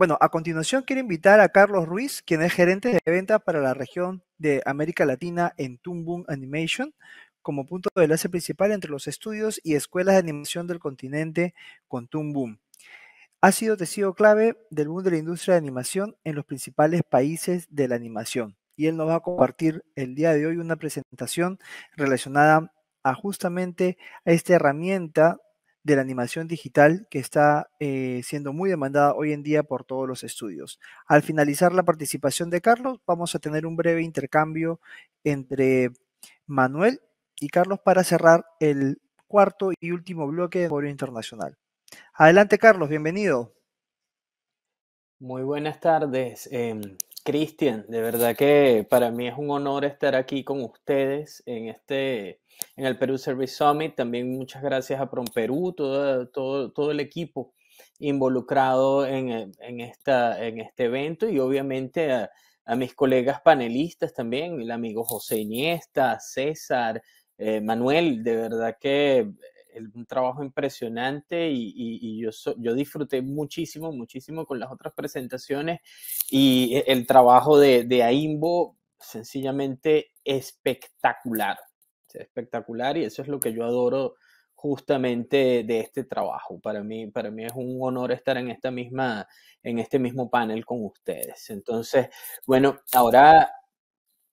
Bueno, a continuación quiero invitar a Carlos Ruiz, quien es gerente de venta para la región de América Latina en Toon Boom Animation, como punto de enlace principal entre los estudios y escuelas de animación del continente con Toon Ha sido testigo clave del boom de la industria de animación en los principales países de la animación. Y él nos va a compartir el día de hoy una presentación relacionada a justamente a esta herramienta de la animación digital que está eh, siendo muy demandada hoy en día por todos los estudios. Al finalizar la participación de Carlos, vamos a tener un breve intercambio entre Manuel y Carlos para cerrar el cuarto y último bloque de Foro Internacional. Adelante, Carlos, bienvenido. Muy buenas tardes. Em, Cristian, de verdad que para mí es un honor estar aquí con ustedes en este en el Perú Service Summit. También muchas gracias a Prom todo, todo, todo el equipo involucrado en, esta, en este evento y obviamente a, mis colegas panelistas también, el amigo José Iniesta, César, eh, Manuel, de verdad que un trabajo impresionante y, yo, yo disfruté muchísimo, muchísimo con las otras presentaciones y eh, el trabajo de, de AIMBO sencillamente espectacular, espectacular y eso es lo que yo adoro justamente de este trabajo. Para mí, para mí es un honor estar en, esta misma, en este mismo panel con ustedes. Entonces, bueno, ahora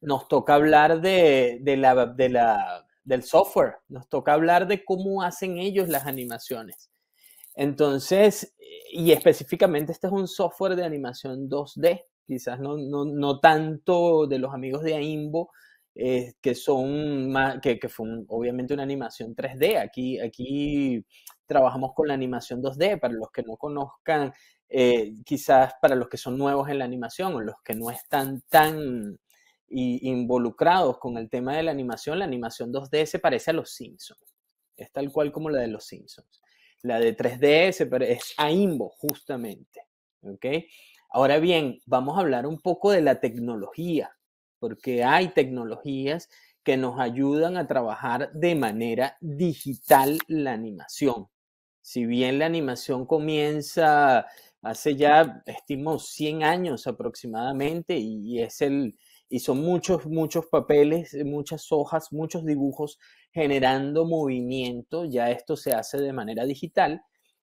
nos toca hablar de la del software, nos toca hablar de cómo hacen ellos las animaciones. Entonces, y específicamente este es un software de animación 2D, quizás no, tanto de los amigos de AIMBO, eh, que son más, que, fue obviamente una animación 3D. Aquí, aquí trabajamos con la animación 2D, para los que no conozcan, eh, quizás para los que son nuevos en la animación o los que no están tan y involucrados con el tema de la animación, la animación 2D se parece a los Simpsons. Es tal cual como la de los Simpsons. La de 3D se parece a Imbo, justamente. ¿okay? Ahora bien, vamos a hablar un poco de la tecnología, porque hay tecnologías que nos ayudan a trabajar de manera digital la animación. Si bien la animación comienza hace ya, estimo, 100 años aproximadamente y es el, son muchos, muchos papeles, muchas hojas, muchos dibujos generando movimiento. Ya esto se hace de manera digital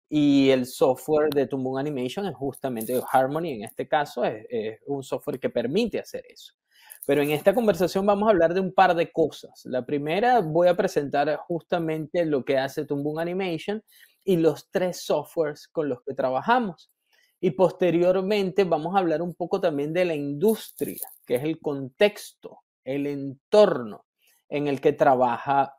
y el software de Tumbun Animation es justamente Harmony, en este caso, es, un software que permite hacer eso. Pero en esta conversación vamos a hablar de un par de cosas. La primera, voy a presentar justamente lo que hace Tumbun Animation y los tres softwares con los que trabajamos. Y posteriormente vamos a hablar un poco también de la industria, que es el contexto, el entorno en el que trabaja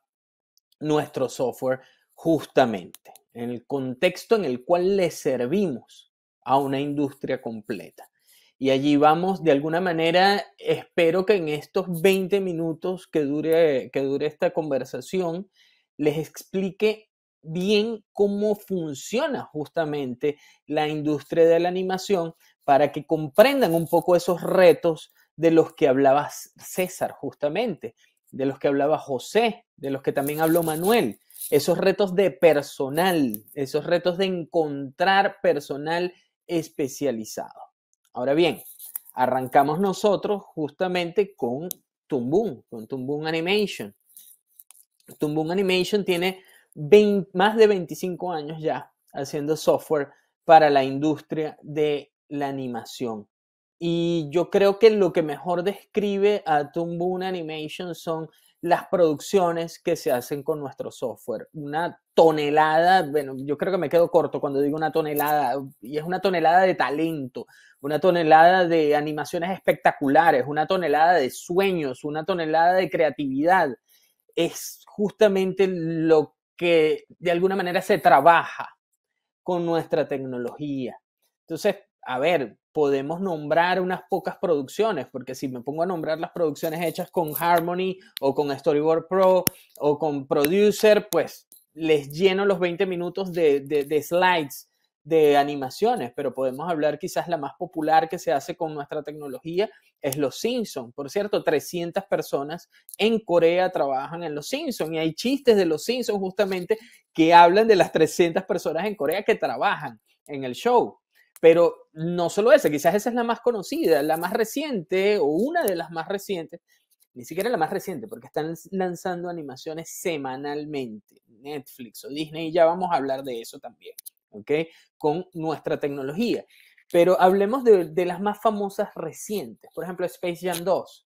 nuestro software justamente, en el contexto en el cual le servimos a una industria completa. Y allí vamos, de alguna manera, espero que en estos 20 minutos que dure, que dure esta conversación, les explique bien cómo funciona justamente la industria de la animación para que comprendan un poco esos retos de los que hablaba César justamente, de los que hablaba José, de los que también habló Manuel, esos retos de personal, esos retos de encontrar personal especializado. Ahora bien, arrancamos nosotros justamente con Tumbum, con Tumbum Animation. Tumbum Animation tiene más de 25 años ya haciendo software para la industria de la animación. Y yo creo que lo que mejor describe a Toon Boom Animation son las producciones que se hacen con nuestro software. Una tonelada, bueno, yo creo que me quedo corto cuando digo una tonelada, y es una tonelada de talento, una tonelada de animaciones espectaculares, una tonelada de sueños, una tonelada de creatividad. Es justamente lo que de alguna manera se trabaja con nuestra tecnología. Entonces, a ver, podemos nombrar unas pocas producciones, porque si me pongo a nombrar las producciones hechas con Harmony o con Storyboard Pro o con Producer, pues les lleno los 20 minutos de, de, de slides de animaciones, pero podemos hablar quizás la más popular que se hace con nuestra tecnología es Los Simpson. Por cierto, 300 personas en Corea trabajan en Los Simpson y hay chistes de Los Simpson justamente que hablan de las 300 personas en Corea que trabajan en el show. Pero no solo esa, quizás esa es la más conocida, la más reciente o una de las más recientes, ni siquiera la más reciente, porque están lanzando animaciones semanalmente, Netflix o Disney, y ya vamos a hablar de eso también. Con nuestra tecnología. Pero hablemos de, las más famosas recientes. Por ejemplo, Space Jam 2.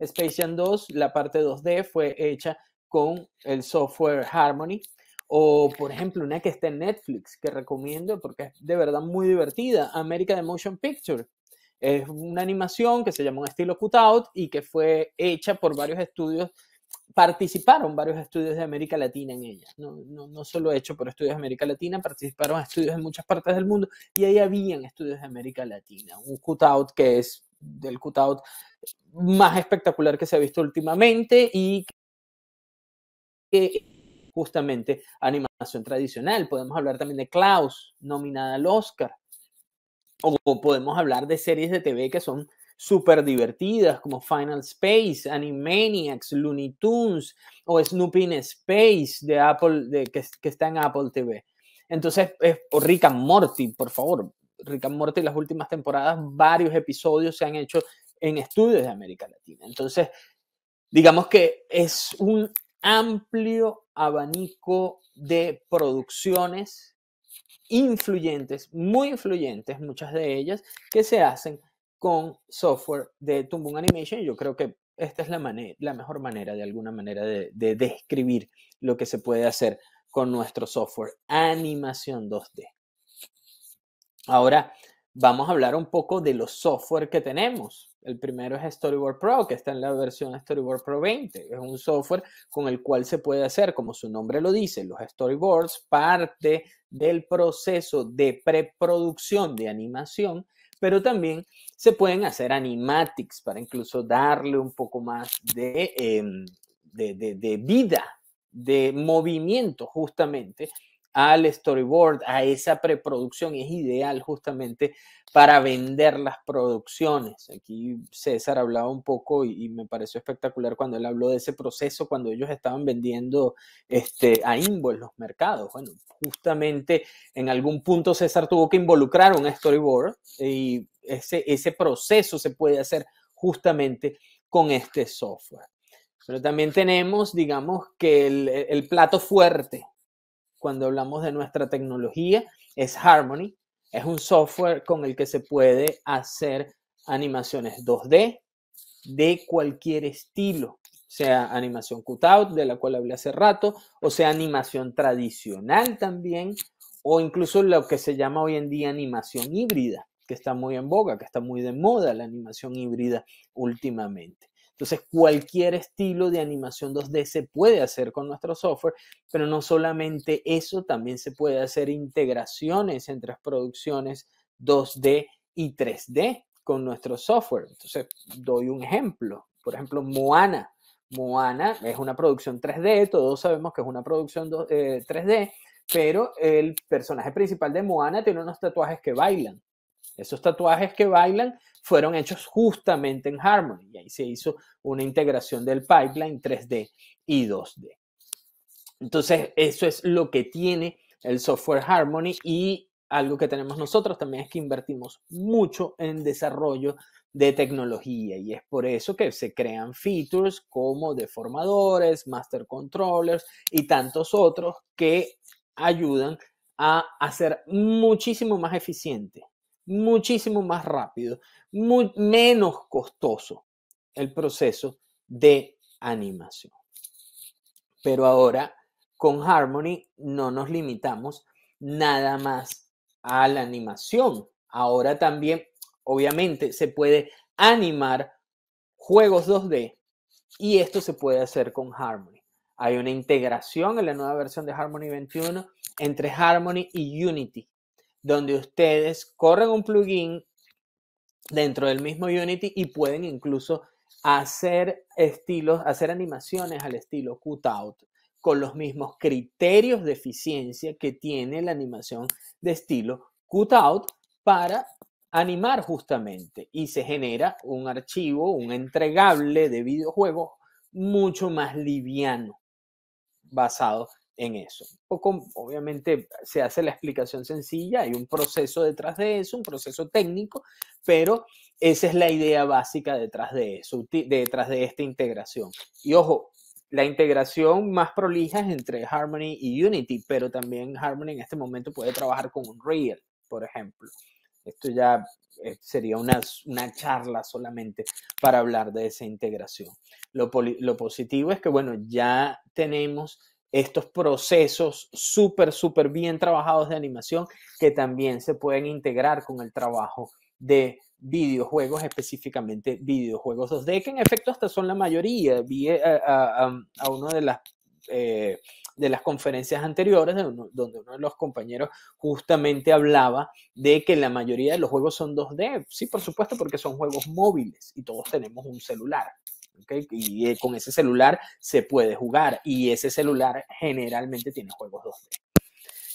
Space Jam 2, la parte 2D fue hecha con el software Harmony. O, por ejemplo, una que está en Netflix, que recomiendo porque es de verdad muy divertida, América de Motion Picture. Es una animación que se llama un estilo cutout y que fue hecha por varios estudios participaron varios estudios de América Latina en ella, no, no, solo hecho por estudios de América Latina, participaron estudios en muchas partes del mundo y ahí habían estudios de América Latina, un cutout que es del cutout más espectacular que se ha visto últimamente y que justamente animación tradicional. Podemos hablar también de Klaus, nominada al Oscar, o podemos hablar de series de TV que son súper divertidas como Final Space, Animaniacs, Looney Tunes o Snoopy Space de Apple, de, que, está en Apple TV. Entonces, es, o Rick and Morty, por favor. Rick and Morty, las últimas temporadas, varios episodios se han hecho en estudios de América Latina. Entonces, digamos que es un amplio abanico de producciones influyentes, muy influyentes, muchas de ellas, que se hacen con software de Tumbum Animation. Yo creo que esta es la, mejor manera, de alguna manera, de describir lo que se puede hacer con nuestro software animación 2D. Ahora vamos a hablar un poco de los software que tenemos. El primero es Storyboard Pro, que está en la versión Storyboard Pro 20. Es un software con el cual se puede hacer, como su nombre lo dice, los storyboards, parte del proceso de preproducción de animación pero también se pueden hacer animatics para incluso darle un poco más de, em, de, de vida, de movimiento justamente al storyboard, a esa preproducción, es ideal justamente para vender las producciones. Aquí César hablaba un poco y, me pareció espectacular cuando él habló de ese proceso cuando ellos estaban vendiendo este, a Invo en los mercados. Bueno, justamente en algún punto César tuvo que involucrar un storyboard y ese, ese proceso se puede hacer justamente con este software. Pero también tenemos, digamos, que el, el plato fuerte cuando hablamos de nuestra tecnología es Harmony. Es un software con el que se puede hacer animaciones 2D de cualquier estilo, sea animación cutout, de la cual hablé hace rato, o sea animación tradicional también, o incluso lo que se llama hoy en día animación híbrida, que está muy en boga, que está muy de moda la animación híbrida últimamente. Entonces, cualquier estilo de animación 2D se puede hacer con nuestro software, pero no solamente eso, también se puede hacer integraciones entre producciones 2D y 3D con nuestro software. Entonces, doy un ejemplo. Por ejemplo, Moana. Moana es una producción 3D, todos sabemos que es una producción 3D, eh, pero el personaje principal de Moana tiene unos tatuajes que bailan. Esos tatuajes que bailan fueron hechos justamente en Harmony. Y ahí se hizo una integración del pipeline 3D y 2D. Entonces, eso es lo que tiene el software Harmony y algo que tenemos nosotros también es que invertimos mucho en desarrollo de tecnología y es por eso que se crean features como deformadores, master controllers y tantos otros que ayudan a hacer muchísimo más eficiente muchísimo más rápido, menos costoso el proceso de animación. Pero ahora con Harmony no nos limitamos nada más a la animación. Ahora también, obviamente, se puede animar juegos 2D y esto se puede hacer con Harmony. Hay una integración en la nueva versión de Harmony 21 entre Harmony y Unity, donde ustedes corren un plugin dentro del mismo Unity y pueden incluso hacer estilos, hacer animaciones al estilo cutout con los mismos criterios de eficiencia que tiene la animación de estilo cutout para animar justamente y se genera un archivo, un entregable de videojuegos mucho más liviano basado en eso. obviamente se hace la explicación sencilla, hay un proceso detrás de eso, un proceso técnico, pero esa es la idea básica detrás de eso, detrás de esta integración. Y ojo, la integración más prolija es entre Harmony y Unity, pero también Harmony en este momento puede trabajar con Unreal, por ejemplo. Esto ya eh, sería una, una charla solamente para hablar de esa integración. Lo, lo positivo es que, bueno, ya tenemos estos procesos súper, súper bien trabajados de animación que también se pueden integrar con el trabajo de videojuegos, específicamente videojuegos 2D, que en efecto hasta son la mayoría. Vi eh, a, uno una de las, eh, de las conferencias anteriores donde uno de los compañeros justamente hablaba de que la mayoría de los juegos son 2D. Sí, por supuesto, porque son juegos móviles y todos tenemos un celular. Y eh, con ese celular se puede jugar y ese celular generalmente tiene juegos 2D.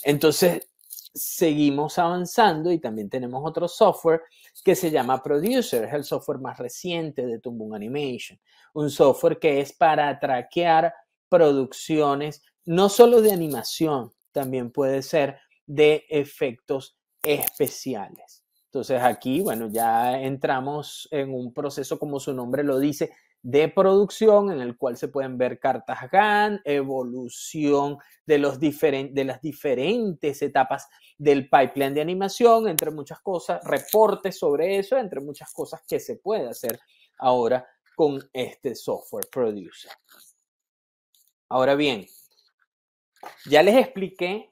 Entonces, seguimos avanzando y también tenemos otro software que se llama Producer, es el software más reciente de Tumbun Animation, un software que es para traquear producciones, no solo de animación, también puede ser de efectos especiales. Entonces aquí, bueno, ya entramos en un proceso, como su nombre lo dice, de producción en el cual se pueden ver cartas GAN, evolución de, los de las diferentes etapas del pipeline de animación, entre muchas cosas, reportes sobre eso, entre muchas cosas que se puede hacer ahora con este software producer. Ahora bien, ya les expliqué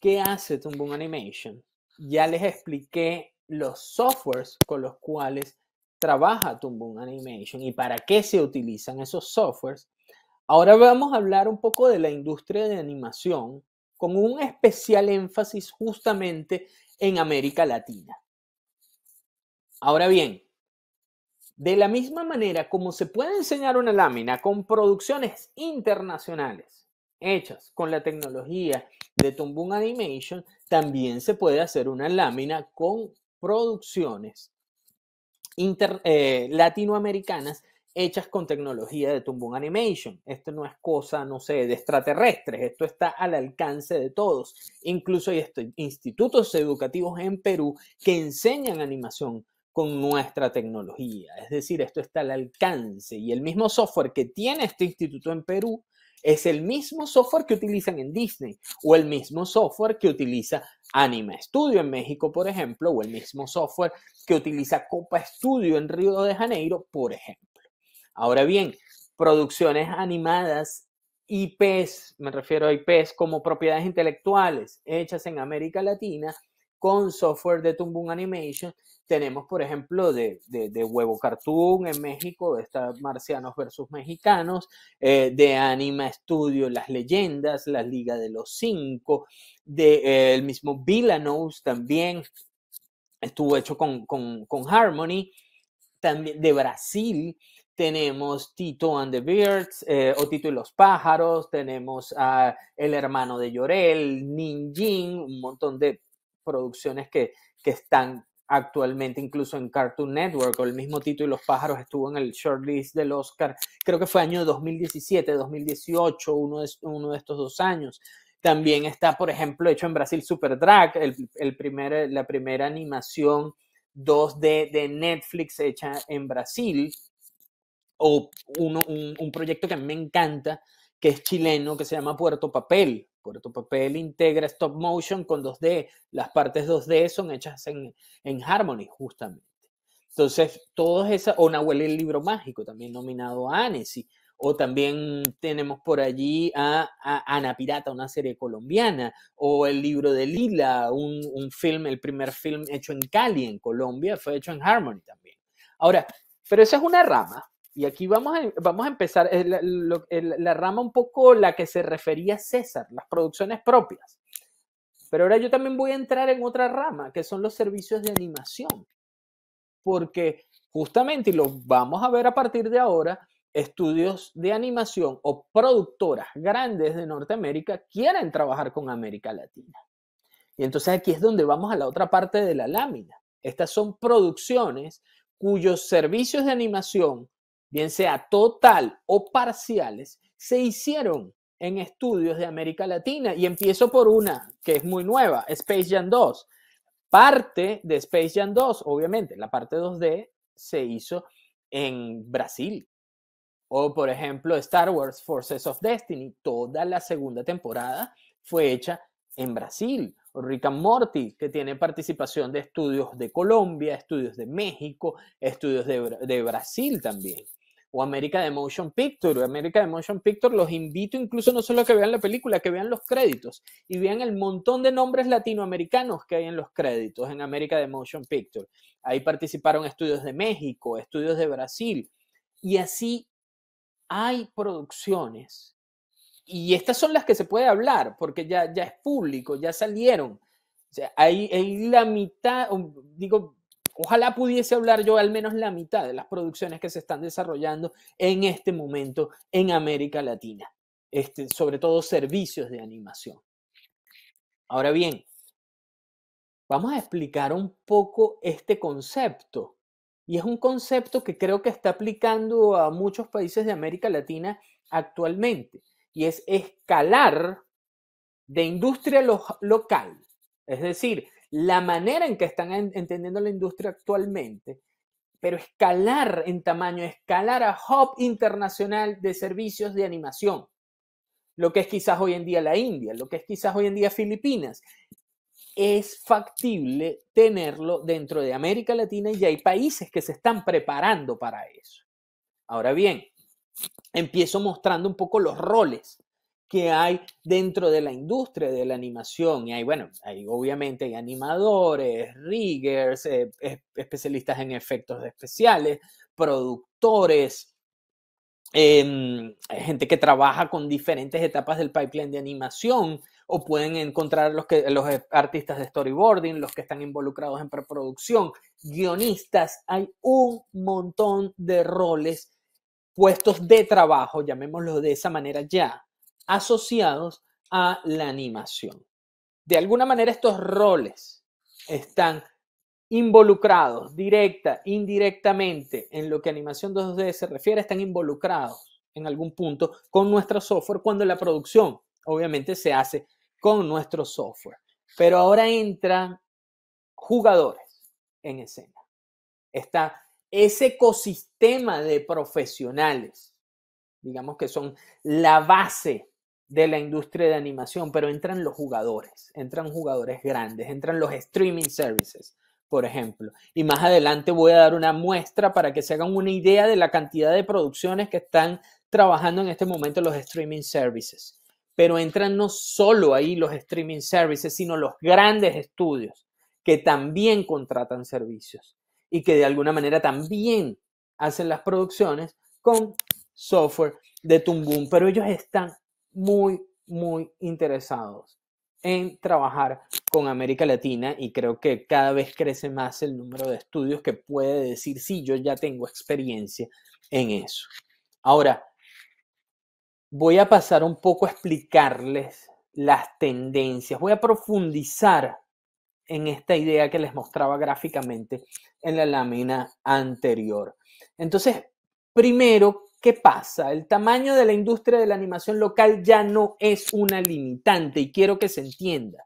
qué hace Toon Animation, ya les expliqué los softwares con los cuales trabaja Toon Animation y para qué se utilizan esos softwares, ahora vamos a hablar un poco de la industria de animación con un especial énfasis justamente en América Latina. Ahora bien, de la misma manera como se puede enseñar una lámina con producciones internacionales hechas con la tecnología de Tumbun Animation, también se puede hacer una lámina con producciones eh, latinoamericanas hechas con tecnología de Tumbun Animation. Esto no es cosa, no sé, de extraterrestres, esto está al alcance de todos. Incluso hay este, institutos educativos en Perú que enseñan animación con nuestra tecnología. Es decir, esto está al alcance y el mismo software que tiene este instituto en Perú es el mismo software que utilizan en Disney o el mismo software que utiliza Anima Studio en México, por ejemplo, o el mismo software que utiliza Copa Studio en Río de Janeiro, por ejemplo. Ahora bien, producciones animadas, IPs, me refiero a IPs como propiedades intelectuales hechas en América Latina, con software de Boom Animation. Tenemos, por ejemplo, de, Huevo Cartoon en México, está Marcianos versus Mexicanos, eh, de Anima Studio, Las Leyendas, La Liga de los Cinco, del eh, el mismo Villanos también estuvo hecho con, con, Harmony, también de Brasil, tenemos Tito and the Birds eh, o Tito y los pájaros, tenemos a El hermano de Llorel, Ninjin, un montón de producciones que, que están actualmente incluso en Cartoon Network o el mismo título y los pájaros estuvo en el shortlist del Oscar, creo que fue año 2017, 2018, uno de, uno de estos dos años. También está, por ejemplo, hecho en Brasil Super Drag, el, el primer, la primera animación 2D de Netflix hecha en Brasil, o un, un proyecto que me encanta, que es chileno, que se llama Puerto Papel. Puerto Papel integra stop motion con 2D. Las partes 2D son hechas en, Harmony, justamente. Entonces, todas esas, o Nahuel el libro mágico, también nominado a Annecy, o también tenemos por allí a, Ana Pirata, una serie colombiana, o el libro de Lila, un, un film, el primer film hecho en Cali, en Colombia, fue hecho en Harmony también. Ahora, pero esa es una rama, y aquí vamos a, vamos a empezar la rama un poco la que se refería César, las producciones propias. Pero ahora yo también voy a entrar en otra rama, que son los servicios de animación. Porque justamente, y lo vamos a ver a partir de ahora, estudios de animación o productoras grandes de Norteamérica quieren trabajar con América Latina. Y entonces aquí es donde vamos a la otra parte de la lámina. Estas son producciones cuyos servicios de animación bien sea total o parciales, se hicieron en estudios de América Latina. Y empiezo por una que es muy nueva, Space Jam 2. Parte de Space Jam 2, obviamente, la parte 2D se hizo en Brasil. O, por ejemplo, Star Wars Forces of Destiny, toda la segunda temporada fue hecha en Brasil. O Rick and Morty, que tiene participación de estudios de Colombia, estudios de México, estudios de, de Brasil también o América de Motion Picture. América de Motion Picture los invito incluso no solo a que vean la película, que vean los créditos y vean el montón de nombres latinoamericanos que hay en los créditos en América de Motion Picture. Ahí participaron estudios de México, estudios de Brasil y así hay producciones. Y estas son las que se puede hablar porque ya, ya es público, ya salieron. O sea, hay la mitad, digo, Ojalá pudiese hablar yo al menos la mitad de las producciones que se están desarrollando en este momento en América Latina, este, sobre todo servicios de animación. Ahora bien, vamos a explicar un poco este concepto. Y es un concepto que creo que está aplicando a muchos países de América Latina actualmente. Y es escalar de industria local. Es decir, la manera en que están entendiendo la industria actualmente, pero escalar en tamaño, escalar a hub internacional de servicios de animación, lo que es quizás hoy en día la India, lo que es quizás hoy en día Filipinas, es factible tenerlo dentro de América Latina y hay países que se están preparando para eso. Ahora bien, empiezo mostrando un poco los roles que hay dentro de la industria de la animación. Y hay, bueno, hay obviamente hay animadores, riggers, eh, especialistas en efectos especiales, productores, em, gente que trabaja con diferentes etapas del pipeline de animación o pueden encontrar los, los eh, artistas de storyboarding, los que están involucrados en preproducción, guionistas, hay un montón de roles, puestos de trabajo, llamémoslo de esa manera ya, asociados a la animación. De alguna manera estos roles están involucrados directa, indirectamente, en lo que animación 2D se refiere, están involucrados en algún punto con nuestro software cuando la producción obviamente se hace con nuestro software. Pero ahora entran jugadores en escena. Está ese ecosistema de profesionales, digamos que son la base de la industria de animación, pero entran los jugadores, entran jugadores grandes, entran los streaming services, por ejemplo. Y más adelante voy a dar una muestra para que se hagan una idea de la cantidad de producciones que están trabajando en este momento los streaming services. Pero entran no solo ahí los streaming services, sino los grandes estudios que también contratan servicios y que de alguna manera también hacen las producciones con software de Tumbum, pero ellos están muy, muy interesados en trabajar con América Latina y creo que cada vez crece más el número de estudios que puede decir, si yo ya tengo experiencia en eso. Ahora, voy a pasar un poco a explicarles las tendencias, voy a profundizar en esta idea que les mostraba gráficamente en la lámina anterior. Entonces, primero ¿Qué pasa? El tamaño de la industria de la animación local ya no es una limitante y quiero que se entienda.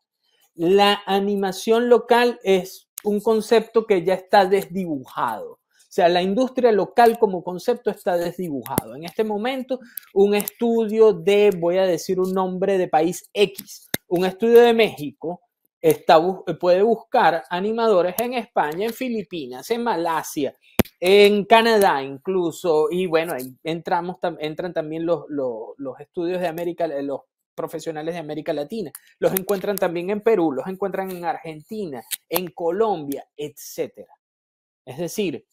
La animación local es un concepto que ya está desdibujado. O sea, la industria local como concepto está desdibujado. En este momento, un estudio de, voy a decir un nombre de país X, un estudio de México, puede buscar animadores en España, en Filipinas, en Malasia, en Canadá incluso, y bueno, entramos, entran también los, los, estudios de América, los profesionales de América Latina, los encuentran también en Perú, los encuentran en Argentina, en Colombia, etc. Es decir,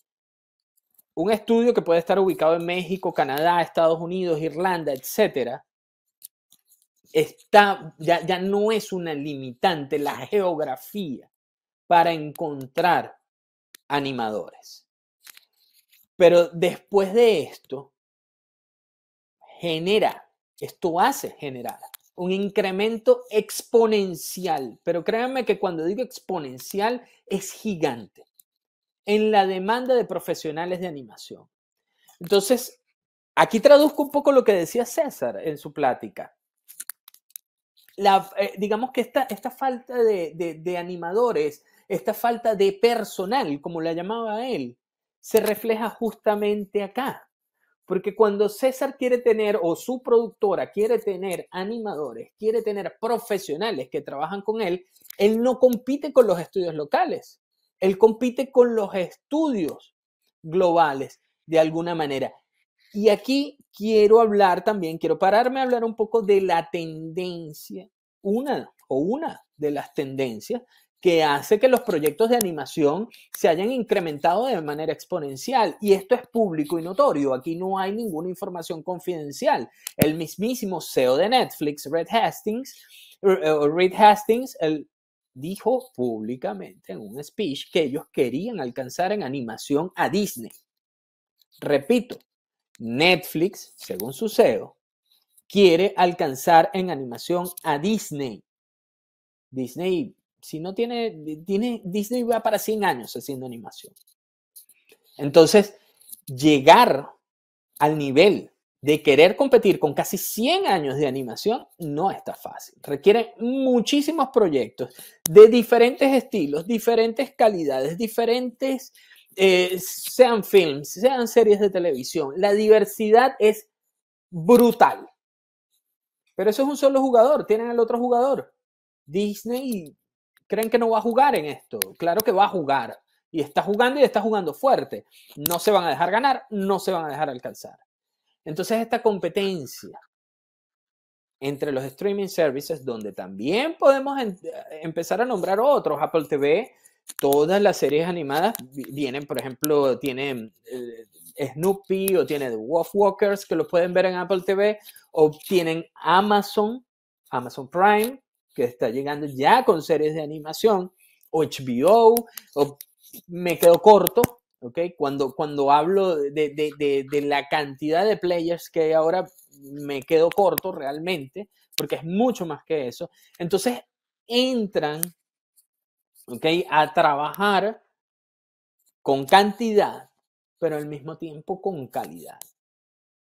un estudio que puede estar ubicado en México, Canadá, Estados Unidos, Irlanda, etc., está, ya no es una limitante la geografía para encontrar animadores. Pero después de esto, genera, esto hace generar un incremento exponencial. Pero créanme que cuando digo exponencial es gigante en la demanda de profesionales de animación. Entonces, aquí traduzco un poco lo que decía César en su plática. Eh, digamos que esta, esta falta de animadores, esta falta de personal, como la llamaba él, se refleja justamente acá. Porque cuando César quiere tener o su productora quiere tener animadores, quiere tener profesionales que trabajan con él, él no compite con los estudios locales, él compite con los estudios globales de alguna manera. Y aquí quiero hablar también, quiero pararme a hablar un poco de la tendencia, una o una de las tendencias que hace que los proyectos de animación se hayan incrementado de manera exponencial. Y esto es público y notorio. Aquí no hay ninguna información confidencial. El mismísimo CEO de Netflix, Red Hastings, Reed Hastings, er, eh, dijo públicamente en un speech que ellos querían alcanzar en animación a Disney. Repito, Netflix, según su CEO, quiere alcanzar en animación a Disney. Disney si no tiene, tiene, Disney va para 100 años haciendo animación. Entonces, llegar al nivel de querer competir con casi 100 años de animación no está fácil. Requiere muchísimos proyectos de diferentes estilos, diferentes calidades, diferentes, eh, sean films, sean series de televisión. La diversidad es brutal. Pero eso es un solo jugador, tienen el otro jugador. Disney creen que no va a jugar en esto. Claro que va a jugar. Y está jugando y está jugando fuerte. No se van a dejar ganar, no se van a dejar alcanzar. Entonces esta competencia entre los streaming services, donde también podemos eh, empezar a nombrar otros, Apple TV, todas las series animadas vienen, por ejemplo, tienen eh, Snoopy o tiene The Wolf Walkers, que lo pueden ver en Apple TV, o tienen Amazon, Amazon Prime, que está llegando ya con series de animación, o HBO, o me quedo corto, ¿ok? Cuando, cuando hablo de, de, la cantidad de players que ahora, me quedo corto realmente, porque es mucho más que eso. Entonces entran, ¿ok? A trabajar con cantidad, pero al mismo tiempo con calidad.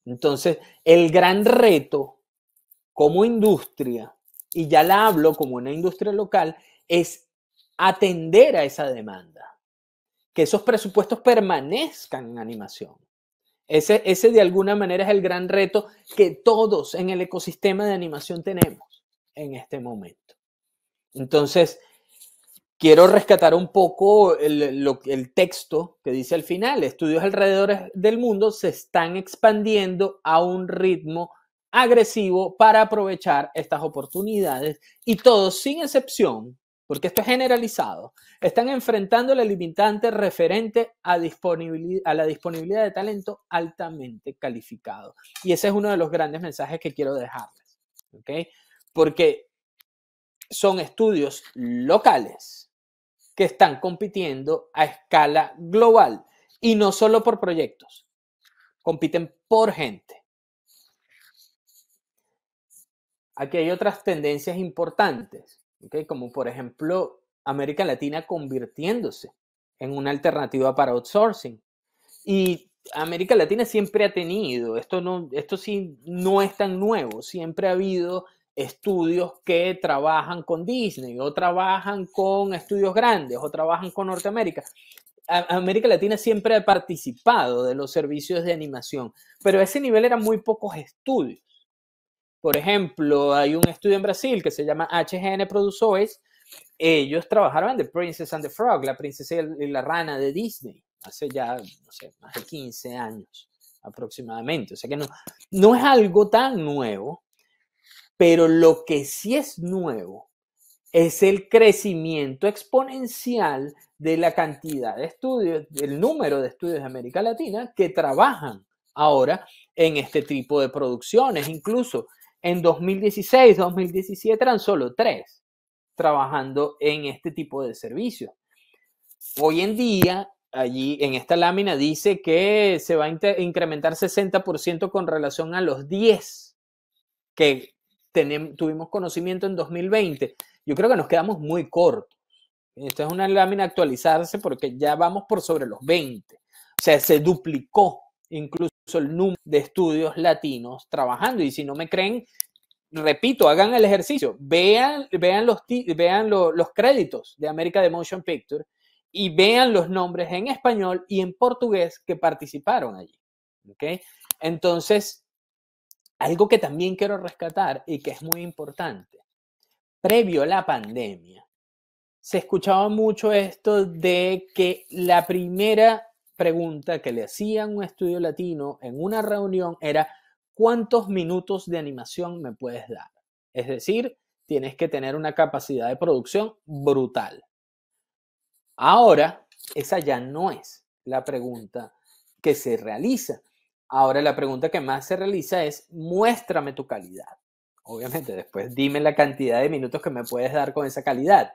Entonces, el gran reto como industria y ya la hablo como una industria local, es atender a esa demanda, que esos presupuestos permanezcan en animación. Ese, ese de alguna manera es el gran reto que todos en el ecosistema de animación tenemos en este momento. Entonces, quiero rescatar un poco el, el, texto que dice al final, estudios alrededor del mundo se están expandiendo a un ritmo agresivo para aprovechar estas oportunidades y todos, sin excepción, porque esto es generalizado, están enfrentando la limitante referente a, a, la disponibilidad de talento altamente calificado. Y ese es uno de los grandes mensajes que quiero dejarles, Porque son estudios locales que están compitiendo a escala global y no solo por proyectos, compiten por gente. aquí hay otras tendencias importantes, como por ejemplo América Latina convirtiéndose en una alternativa para outsourcing. Y América Latina siempre ha tenido, esto, no, esto sí no es tan nuevo, siempre ha habido estudios que trabajan con Disney o trabajan con estudios grandes o trabajan con Norteamérica. América Latina siempre ha participado de los servicios de animación, pero a ese nivel eran muy pocos estudios. Por ejemplo, hay un estudio en Brasil que se llama HGN Produções. Ellos trabajaron en The Princess and the Frog, la princesa y la rana de Disney, hace ya, no sé, más de 15 años aproximadamente. O sea que no, no es algo tan nuevo, pero lo que sí es nuevo es el crecimiento exponencial de la cantidad de estudios, del número de estudios de América Latina que trabajan ahora en este tipo de producciones. Incluso en 2016, 2017 eran solo tres trabajando en este tipo de servicios. Hoy en día, allí en esta lámina dice que se va a incrementar 60% con relación a los 10 que tuvimos conocimiento en 2020. Yo creo que nos quedamos muy cortos. Esta es una lámina actualizarse porque ya vamos por sobre los 20. O sea, se duplicó incluso el número de estudios latinos trabajando. Y si no me creen, repito, hagan el ejercicio, vean, vean, los, vean los créditos de América de Motion Picture y vean los nombres en español y en portugués que participaron allí. ¿okay? Entonces, algo que también quiero rescatar y que es muy importante, previo a la pandemia, se escuchaba mucho esto de que la primera pregunta que le hacían un estudio latino en una reunión era, ¿cuántos minutos de animación me puedes dar? Es decir, tienes que tener una capacidad de producción brutal. Ahora, esa ya no es la pregunta que se realiza. Ahora la pregunta que más se realiza es, muéstrame tu calidad. Obviamente, después dime la cantidad de minutos que me puedes dar con esa calidad.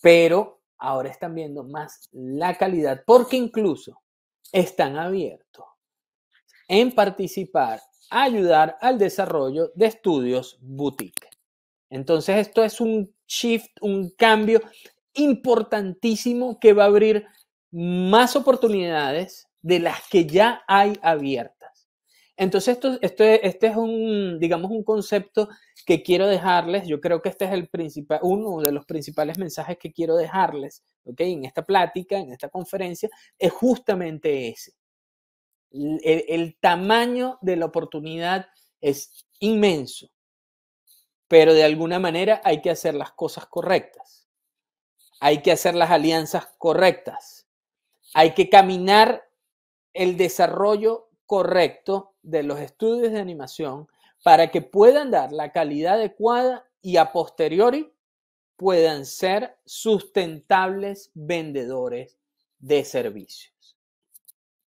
Pero ahora están viendo más la calidad, porque incluso están abiertos en participar, ayudar al desarrollo de estudios boutique. Entonces esto es un shift, un cambio importantísimo que va a abrir más oportunidades de las que ya hay abiertas. Entonces, esto, este, este es un, digamos, un concepto que quiero dejarles. Yo creo que este es el principal, uno de los principales mensajes que quiero dejarles, En esta plática, en esta conferencia, es justamente ese. el tamaño de la oportunidad es inmenso, pero de alguna manera hay que hacer las cosas correctas. Hay que hacer las alianzas correctas. Hay que caminar el desarrollo correcto de los estudios de animación para que puedan dar la calidad adecuada y a posteriori puedan ser sustentables vendedores de servicios.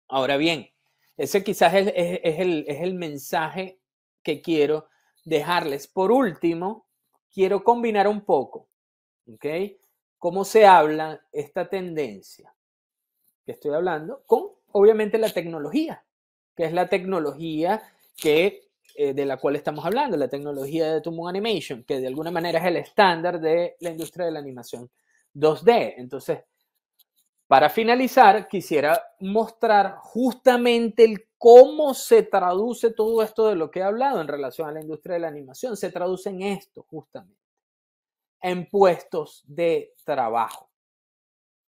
Ahora bien, ese quizás es, el, es el mensaje que quiero dejarles. Por último, quiero combinar un poco, ¿ok? Cómo se habla esta tendencia que estoy hablando con, obviamente, la tecnología que es la tecnología que, eh, de la cual estamos hablando, la tecnología de Toon Animation, que de alguna manera es el estándar de la industria de la animación 2D. Entonces, para finalizar, quisiera mostrar justamente el cómo se traduce todo esto de lo que he hablado en relación a la industria de la animación. Se traduce en esto, justamente, en puestos de trabajo.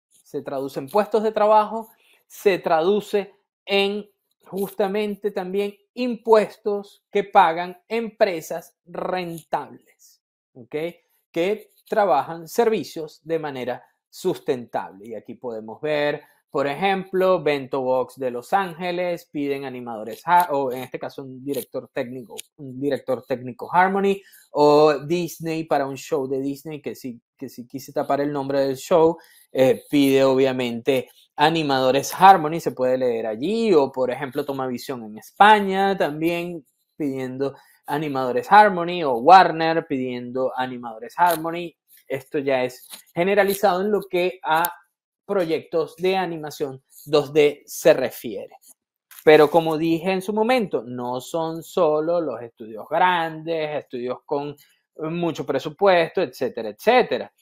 Se traduce en puestos de trabajo, se traduce en justamente también impuestos que pagan empresas rentables, que trabajan servicios de manera sustentable. Y aquí podemos ver por ejemplo, Bento Box de Los Ángeles piden animadores, o en este caso un director técnico, un director técnico Harmony, o Disney para un show de Disney, que si, que quise tapar el nombre del show, eh, pide obviamente animadores Harmony, se puede leer allí, o por ejemplo Visión en España también pidiendo animadores Harmony, o Warner pidiendo animadores Harmony. Esto ya es generalizado en lo que ha proyectos de animación 2D se refiere. Pero como dije en su momento, no son solo los estudios grandes, estudios con eh, mucho presupuesto, etcétera, etcétera.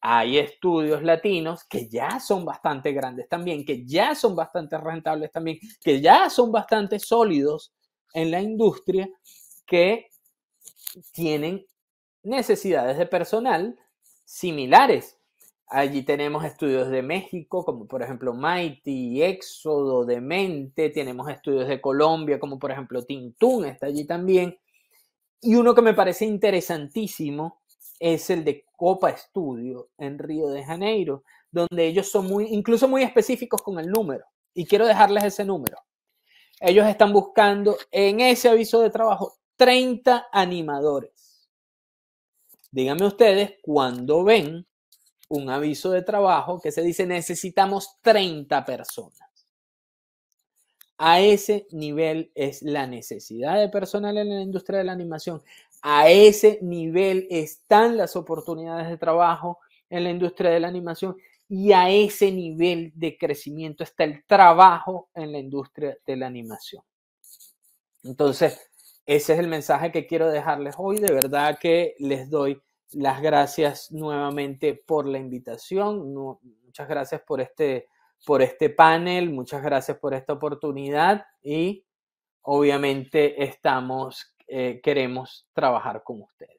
Hay estudios latinos que ya son bastante grandes también, que ya son bastante rentables también, que ya son bastante sólidos en la industria, que tienen necesidades de personal similares Allí tenemos estudios de México, como por ejemplo Mighty, Éxodo, Demente, tenemos estudios de Colombia, como por ejemplo Tintún, está allí también. Y uno que me parece interesantísimo es el de Copa Estudio en Río de Janeiro, donde ellos son muy, incluso muy específicos con el número. Y quiero dejarles ese número. Ellos están buscando en ese aviso de trabajo 30 animadores. Díganme ustedes cuando ven un aviso de trabajo que se dice necesitamos 30 personas. A ese nivel es la necesidad de personal en la industria de la animación. A ese nivel están las oportunidades de trabajo en la industria de la animación y a ese nivel de crecimiento está el trabajo en la industria de la animación. Entonces, ese es el mensaje que quiero dejarles hoy. De verdad que les doy las gracias nuevamente por la invitación. muchas gracias por este, por este panel, muchas gracias por esta oportunidad y obviamente estamos, eh, queremos trabajar con ustedes.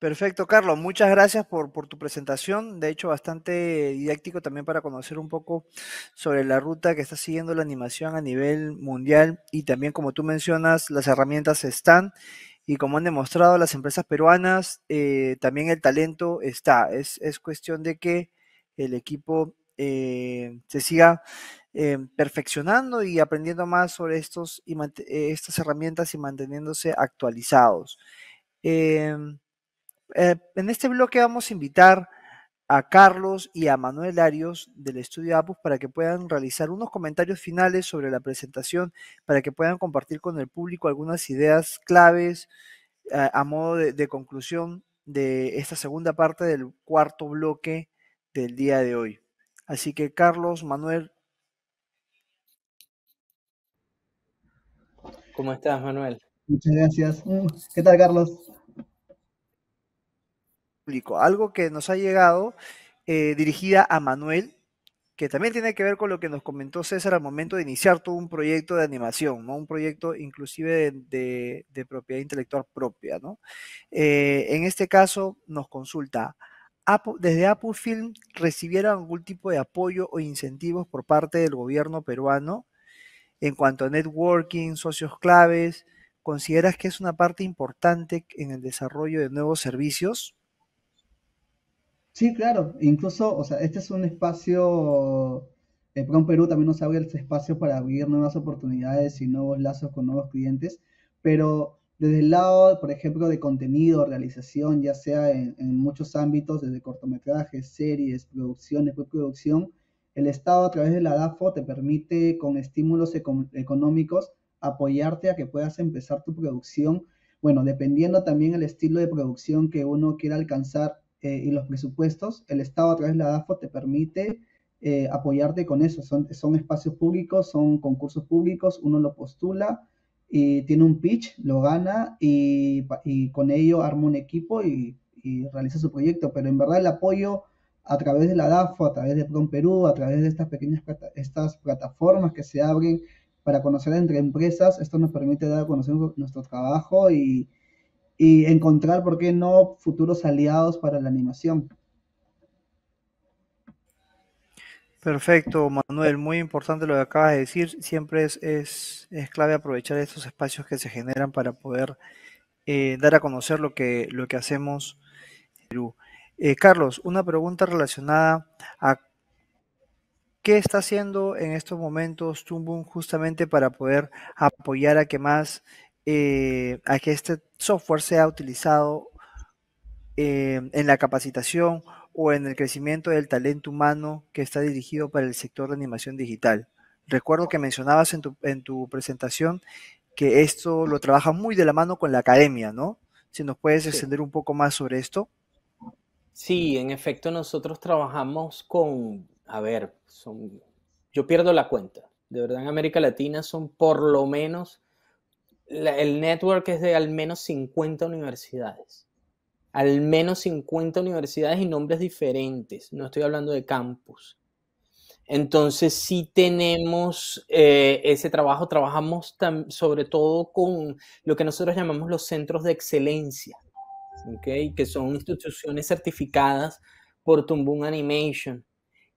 Perfecto, Carlos. Muchas gracias por, tu presentación. De hecho, bastante didáctico también para conocer un poco sobre la ruta que está siguiendo la animación a nivel mundial. Y también, como tú mencionas, las herramientas están. Y como han demostrado las empresas peruanas, eh, también el talento está. Es, cuestión de que el equipo eh, se siga eh, perfeccionando y aprendiendo más sobre estos estas herramientas y manteniéndose actualizados. Eh, en este bloque vamos a invitar a Carlos y a Manuel Arios del estudio APUS para que puedan realizar unos comentarios finales sobre la presentación, para que puedan compartir con el público algunas ideas claves eh, a modo de conclusión de esta segunda parte del cuarto bloque del día de hoy. Así que Carlos, Manuel. ¿Cómo estás, Manuel? Muchas gracias. ¿Qué tal, Carlos? Algo que nos ha llegado eh, dirigida a Manuel, que también tiene que ver con lo que nos comentó César al momento de iniciar todo un proyecto de animación, ¿no? un proyecto inclusive de, propiedad intelectual propia. ¿no? Eh, en este caso nos consulta, ¿desde Apple Film recibieron algún tipo de apoyo o incentivos por parte del gobierno peruano en cuanto a networking, socios claves? ¿Consideras que es una parte importante en el desarrollo de nuevos servicios? Sí, claro, incluso, o sea, este es un espacio, el eh, Prom Perú también nos abre el espacio para abrir nuevas oportunidades y nuevos lazos con nuevos clientes, pero desde el lado, por ejemplo, de contenido, realización, ya sea en, muchos ámbitos, desde cortometrajes, series, producciones, preproducción, el Estado a través de la DAFO te permite con estímulos económicos apoyarte a que puedas empezar tu producción. Bueno, dependiendo también el estilo de producción que uno quiera alcanzar, eh, y los presupuestos, el Estado a través de la DAFO te permite eh, apoyarte con eso. Son, espacios públicos, son concursos públicos, uno lo postula y tiene un pitch, lo gana y, con ello arma un equipo y, realiza su proyecto. Pero en verdad el apoyo a través de la DAFO, a través de PROM Perú, a través de estas pequeñas estas plataformas que se abren para conocer entre empresas, esto nos permite dar a conocer nuestro trabajo y, y encontrar, ¿por qué no?, futuros aliados para la animación. Perfecto, Manuel. Muy importante lo que acabas de decir. Siempre es, clave aprovechar estos espacios que se generan para poder eh, dar a conocer lo que, lo que hacemos en Perú. Eh, Carlos, una pregunta relacionada a qué está haciendo en estos momentos Tumbum justamente para poder apoyar a que más eh, a que este software sea utilizado eh, en la capacitación o en el crecimiento del talento humano que está dirigido para el sector de animación digital. Recuerdo que mencionabas en tu, presentación que esto lo trabaja muy de la mano con la academia, ¿no? Si nos puedes extender un poco más sobre esto. Sí, en efecto, nosotros trabajamos con, a ver, son, yo pierdo la cuenta. De verdad, en América Latina son por lo menos el network es de al menos 50 universidades. Al menos 50 universidades y nombres diferentes. No estoy hablando de campus. Entonces sí tenemos eh, ese trabajo, trabajamos sobre todo con lo que nosotros llamamos los centros de excelencia, que son instituciones certificadas por Tumbun Animation.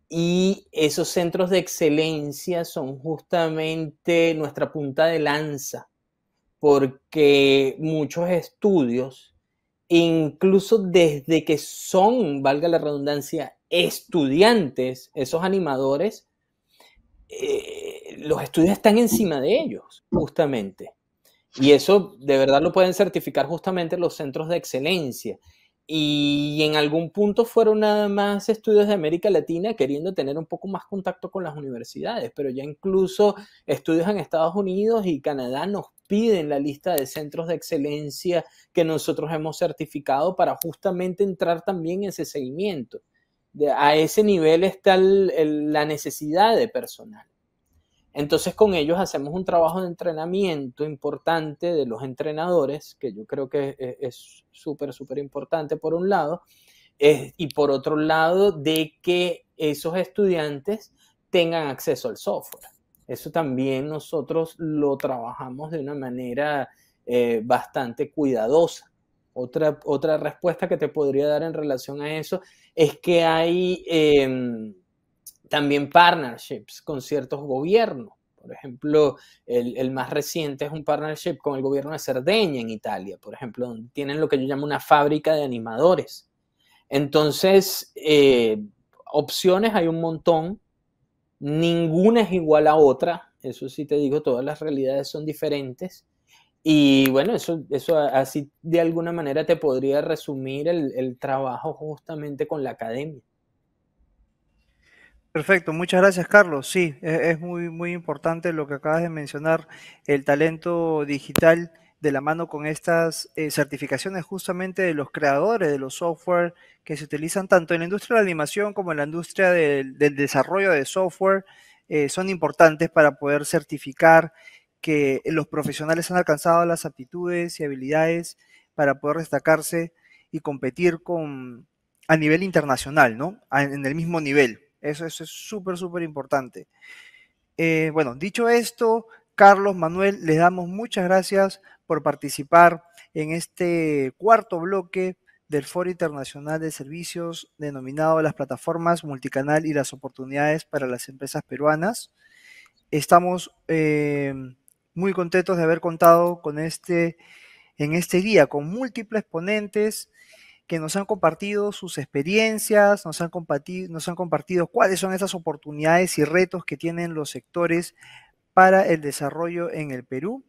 Y esos centros de excelencia son justamente nuestra punta de lanza porque muchos estudios, incluso desde que son, valga la redundancia, estudiantes, esos animadores, eh, los estudios están encima de ellos, justamente. Y eso de verdad lo pueden certificar justamente los centros de excelencia y en algún punto fueron nada más estudios de América Latina queriendo tener un poco más contacto con las universidades, pero ya incluso estudios en Estados Unidos y Canadá nos piden la lista de centros de excelencia que nosotros hemos certificado para justamente entrar también en ese seguimiento. a ese nivel está la necesidad de personal. Entonces con ellos hacemos un trabajo de entrenamiento importante de los entrenadores, que yo creo que e, e, es súper, súper importante por un lado, y por otro lado de que esos estudiantes tengan acceso al software. Eso también nosotros lo trabajamos de una manera eh, bastante cuidadosa. Otra, otra respuesta que te podría dar en relación a eso es que hay... Em, también partnerships con ciertos gobiernos. Por ejemplo, el, el, más reciente es un partnership con el gobierno de Cerdeña en Italia, por ejemplo, donde tienen lo que yo llamo una fábrica de animadores. Entonces, eh, opciones hay un montón, ninguna es igual a otra, eso sí te digo, todas las realidades son diferentes. Y bueno, eso, eso así de alguna manera te podría resumir el, el trabajo justamente con la academia. Perfecto, muchas gracias Carlos. Sí, e, es muy, muy importante lo que acabas de mencionar, el talento digital de la mano con estas eh, certificaciones justamente de los creadores de los software que se utilizan tanto en la industria de la animación como en la industria del, desarrollo de software, eh, son importantes para poder certificar que los profesionales han alcanzado las aptitudes y habilidades para poder destacarse y competir con, a nivel internacional, ¿no? en el mismo nivel. Eso, eso es súper, súper importante. Eh, bueno, dicho esto, Carlos, Manuel, les damos muchas gracias por participar en este cuarto bloque del Foro Internacional de Servicios denominado Las plataformas multicanal y las oportunidades para las empresas peruanas. Estamos eh, muy contentos de haber contado con este, en este día con múltiples ponentes que nos han compartido sus experiencias, nos han compartido, cuáles son esas oportunidades y retos que tienen los sectores para el desarrollo en el Perú.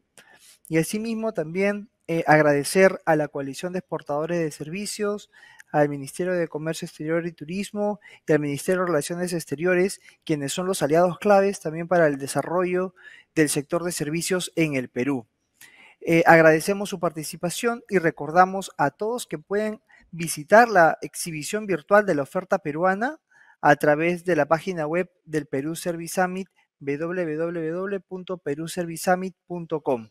Y asimismo también eh, agradecer a la Coalición de Exportadores de Servicios, al Ministerio de Comercio Exterior y Turismo y al Ministerio de Relaciones Exteriores, quienes son los aliados claves también para el desarrollo del sector de servicios en el Perú. Eh, agradecemos su participación y recordamos a todos que pueden visitar la exhibición virtual de la oferta peruana a través de la página web del Perú Service Summit www.peruservicesummit.com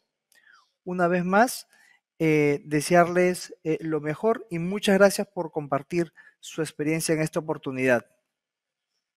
Una vez más, eh, desearles eh, lo mejor y muchas gracias por compartir su experiencia en esta oportunidad.